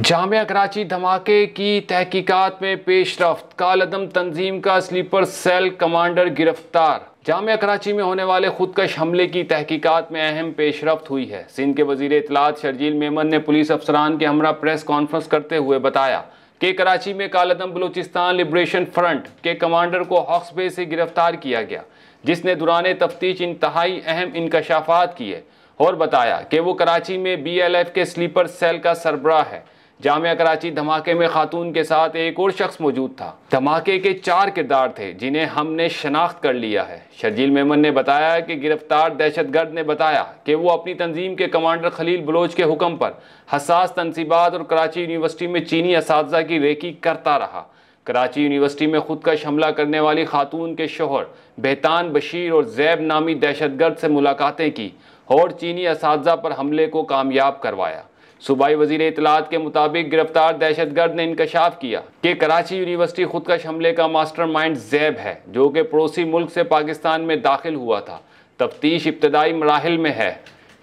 जामिया कराची धमाके की तहकीकात में पेशरफ्त कालदम तंजीम का स्लीपर सेल कमांडर गिरफ्तार जामिया कराची में होने वाले खुदकश हमले की तहकीकात में अहम पेशरफ हुई है सिंध के वजीर इतलात शर्जील मेमन ने पुलिस अफसरान के हमरा प्रेस कॉन्फ्रेंस करते हुए बताया कि कराची में कालदम बलूचिस्तान लिब्रेशन फ्रंट के कमांडर को हॉक्स बे से गिरफ्तार किया गया जिसने दुरान तफ्तीश इंतहाई अहम इनकशाफात किए और बताया कि वो कराची में बी एल एफ के स्लीपर सेल का सरबराह है जामिया कराची धमाके में खातून के साथ एक और शख्स मौजूद था धमाके के चार किरदार थे जिन्हें हमने शनाख्त कर लिया है शर्जील मेमन ने बताया कि गिरफ्तार दहशत गर्द ने बताया कि वो अपनी तंजीम के कमांडर खलील बलोच के हुक्म पर हसास तनसीबात और कराची यूनिवर्सिटी में चीनी इस की रेकी करता रहा कराची यूनिवर्सिटी में खुदकश हमला करने वाली खातून के शोहर बेहतान बशीर और जैब नामी दहशतगर्द से मुलाकातें की और चीनी इस पर हमले को कामयाब करवाया सूबाई वजीर इतलात के मुताबिक गिरफ्तार दहशत गर्द ने इंकशाफ किया कि कराची यूनिवर्सिटी खुदकश हमले का मास्टर माइंड जैब है जो कि पड़ोसी मुल्क से पाकिस्तान में दाखिल हुआ था तफ्तीश इब्तदाई मराहल में है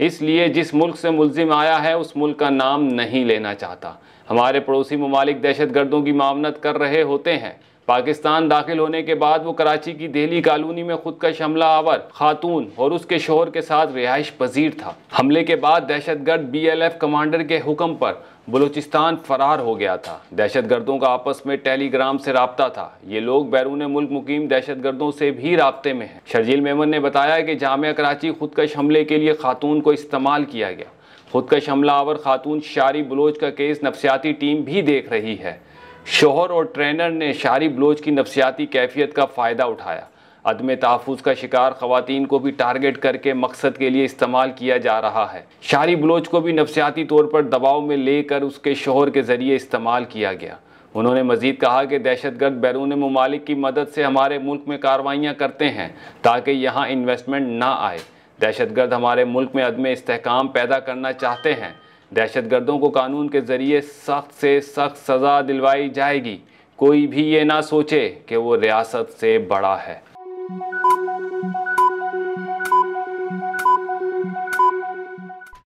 इसलिए जिस मुल्क से मुलजिम आया है उस मुल्क का नाम नहीं लेना चाहता हमारे पड़ोसी ममालिक दहशत गर्दों की मामनत कर रहे होते हैं पाकिस्तान दाखिल होने के बाद वो कराची की दिल्ली कॉलोनी में खुदकश हमला आवर खातून और उसके शोहर के साथ रिहाइश पजीर था हमले के बाद दहशतगर्द बी एल एफ कमांडर के हुक्म पर बलूचिस्तान फरार हो गया था दहशत गर्दों का आपस में टेलीग्राम से रबता था ये लोग बैरून मुल्क मुकीम दहशत गर्दों से भी रबते में हैं शर्जील मेमन ने बताया कि जामिया कराची खुदकश हमले के लिए खातून को इस्तेमाल किया गया खुदकश हमला आवर खातून शारी बलोच का केस नफसियाती टीम भी देख रही है शोहर और ट्रेनर ने शारी बलोच की नफसियाती कैफियत का फ़ायदा उठाया अदम तहफ़ का शिकार ख़वान को भी टारगेट करके मकसद के लिए इस्तेमाल किया जा रहा है शारी बलोच को भी नफसियाती तौर पर दबाव में लेकर उसके शोहर के ज़रिए इस्तेमाल किया गया उन्होंने मजीद कहा कि दहशत गर्द बैरून ममालिक की मदद से हमारे मुल्क में कार्रवाइयाँ करते हैं ताकि यहाँ इन्वेस्टमेंट ना आए दहशत गर्द हमारे मुल्क में अदम इसकाम पैदा करना चाहते हैं दहशत गर्दों को कानून के ज़रिए सख्त से सख्त सज़ा दिलवाई जाएगी कोई भी ये ना सोचे कि वो रियासत से बड़ा है